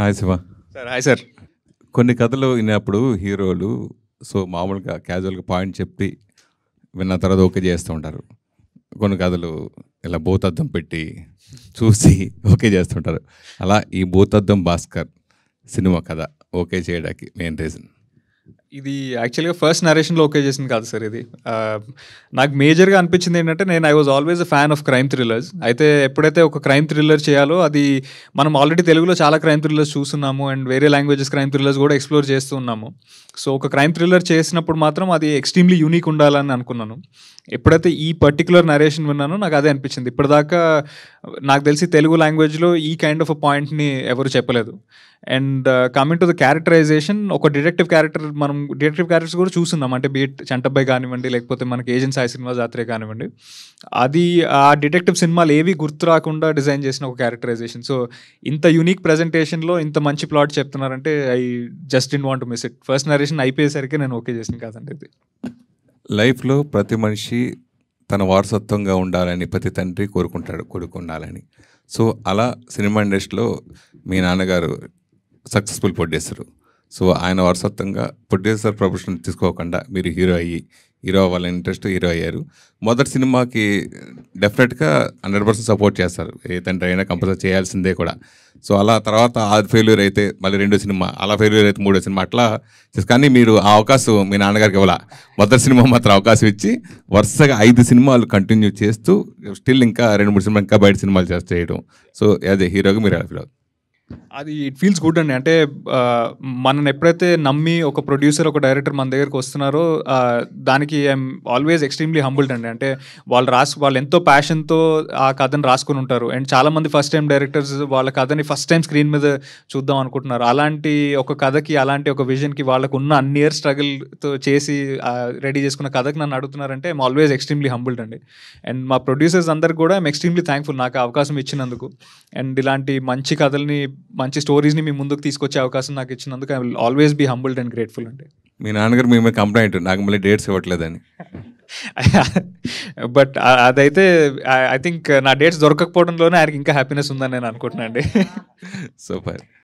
hi Shiva sir hi sir కొన్ని కథలు విన్నప్పుడు హీరోలు సో మామూలుగా క్యాజువల్గా పాయింట్ చెప్పి విన్న తర్వాత ఓకే చేస్తూ ఉంటారు కొన్ని కథలు ఇలా భూతద్దం పెట్టి చూసి ఓకే చేస్తుంటారు అలా ఈ భూతద్దం భాస్కర్ సినిమా కథ ఓకే చేయడానికి మెయిన్ రీజన్ ఇది యాక్చువల్గా ఫస్ట్ నరేషన్లో ఓకే చేసింది కాదు సార్ ఇది నాకు మేజర్గా అనిపించింది ఏంటంటే నేను I was always a fan of crime thrillers అయితే ఎప్పుడైతే ఒక క్రైమ్ థ్రిల్లర్ చేయాలో అది మనం ఆల్రెడీ తెలుగులో చాలా క్రైమ్ థ్రిల్లర్స్ చూస్తున్నాము అండ్ వేరే లాంగ్వేజెస్ క్రైమ్ థ్రిల్లర్స్ కూడా ఎక్స్ప్లోర్ చేస్తున్నాము సో ఒక క్రైమ్ థ్రిల్లర్ చేసినప్పుడు మాత్రం అది ఎక్స్ట్రీమ్లీ యూనిక్ ఉండాలని అనుకున్నాను ఎప్పుడైతే ఈ పర్టికులర్ నరేషన్ విన్నానో నాకు అదే అనిపించింది ఇప్పటిదాకా నాకు తెలిసి తెలుగు లాంగ్వేజ్లో ఈ కైండ్ ఆఫ్ అ పాయింట్ని ఎవరు చెప్పలేదు and coming to the characterization ఒక డిటెక్టివ్ క్యారెక్టర్ మనం డిటెక్టివ్ క్యారెక్టర్స్ కూడా చూస్తున్నాం అంటే బీట్ చంటబ్బాయి కానివ్వండి లేకపోతే మనకి ఏజెంట్ సాయి సినిమా జాతరే కానివ్వండి అది ఆ డిటెక్టివ్ సినిమాలు ఏవి గుర్తు రాకుండా డిజైన్ చేసిన ఒక క్యారెక్టరైజేషన్ సో ఇంత యూనిక్ ప్రజెంటేషన్లో ఇంత మంచి ప్లాట్ చెప్తున్నారంటే I just in want miss it first narration అయిపోయేసరికి నేను ఓకే చేసిన కాదండి ఇది లైఫ్లో ప్రతి మనిషి తన వారసత్వంగా ఉండాలని ప్రతి తండ్రి కోరుకుంటాడు కోరుకుండాలని సో అలా సినిమా ఇండస్ట్రీలో మీ నాన్నగారు సక్సెస్ఫుల్ ప్రొడ్యూసరు సో ఆయన వారసత్వంగా ప్రొడ్యూసర్ ప్రొఫెషన్ తీసుకోకుండా మీరు హీరో అయ్యి హీరో వాళ్ళ ఇంట్రెస్ట్ హీరో అయ్యారు మొదటి సినిమాకి డెఫినెట్గా హండ్రెడ్ పర్సెంట్ సపోర్ట్ చేస్తారు ఏ తండ్రి అయినా కంపల్సరీ చేయాల్సిందే కూడా సో అలా తర్వాత ఆ ఫెయిల్యూర్ అయితే మళ్ళీ రెండో సినిమా అలా ఫెయిల్యూర్ అయితే మూడో సినిమా అట్లా కానీ మీరు ఆ అవకాశం మీ నాన్నగారికి ఇవ్వాల మొదటి సినిమా మాత్రం అవకాశం ఇచ్చి వరుసగా ఐదు సినిమాలు కంటిన్యూ చేస్తూ స్టిల్ ఇంకా రెండు మూడు సినిమాలు ఇంకా బయట సినిమాలు చేస్తూ చేయడం సో యాజ్ ఏ హీరోగా మీరు ఫీల్ అవుతుంది అది ఇట్ ఫీల్స్ గుడ్ అండి అంటే మనని ఎప్పుడైతే నమ్మి ఒక ప్రొడ్యూసర్ ఒక డైరెక్టర్ మన దగ్గరకు వస్తున్నారో దానికి ఐఎమ్ ఆల్వేస్ ఎక్స్ట్రీమ్లీ హంబుల్డ్ అండి అంటే వాళ్ళు రాసు వాళ్ళు ఎంతో ప్యాషన్తో ఆ కథను రాసుకుని ఉంటారు అండ్ చాలామంది ఫస్ట్ టైం డైరెక్టర్స్ వాళ్ళ కథని ఫస్ట్ టైం స్క్రీన్ మీద చూద్దాం అనుకుంటున్నారు అలాంటి ఒక కథకి అలాంటి ఒక విజన్కి వాళ్ళకు ఉన్న అన్ని ఇయర్ స్ట్రగుల్తో చేసి రెడీ చేసుకున్న కథకి నన్ను అడుగుతున్నారంటే ఐమ్ ఆల్వేస్ ఎక్స్ట్రీమ్లీ హంబుల్డ్ అండి అండ్ మా ప్రొడ్యూసర్స్ అందరికి కూడా ఐమ్ ఎక్స్ట్రీమ్లీ థ్యాంక్ఫుల్ నాకు అవకాశం ఇచ్చినందుకు అండ్ ఇలాంటి మంచి కథల్ని మంచి స్టోరీస్ని మీ ముందుకు తీసుకొచ్చే అవకాశం నాకు ఇచ్చినందుకు I will always be humbled and grateful అండి మీ నాన్నగారు మేమే కంప్లైంట్ నాకు మళ్ళీ డేట్స్ ఇవ్వట్లేదని బట్ అదైతే ఐ థింక్ నా డేట్స్ దొరకకపోవడంలోనే ఆయనకి ఇంకా హ్యాపీనెస్ ఉందని నేను అనుకుంటున్నాను అండి సూపర్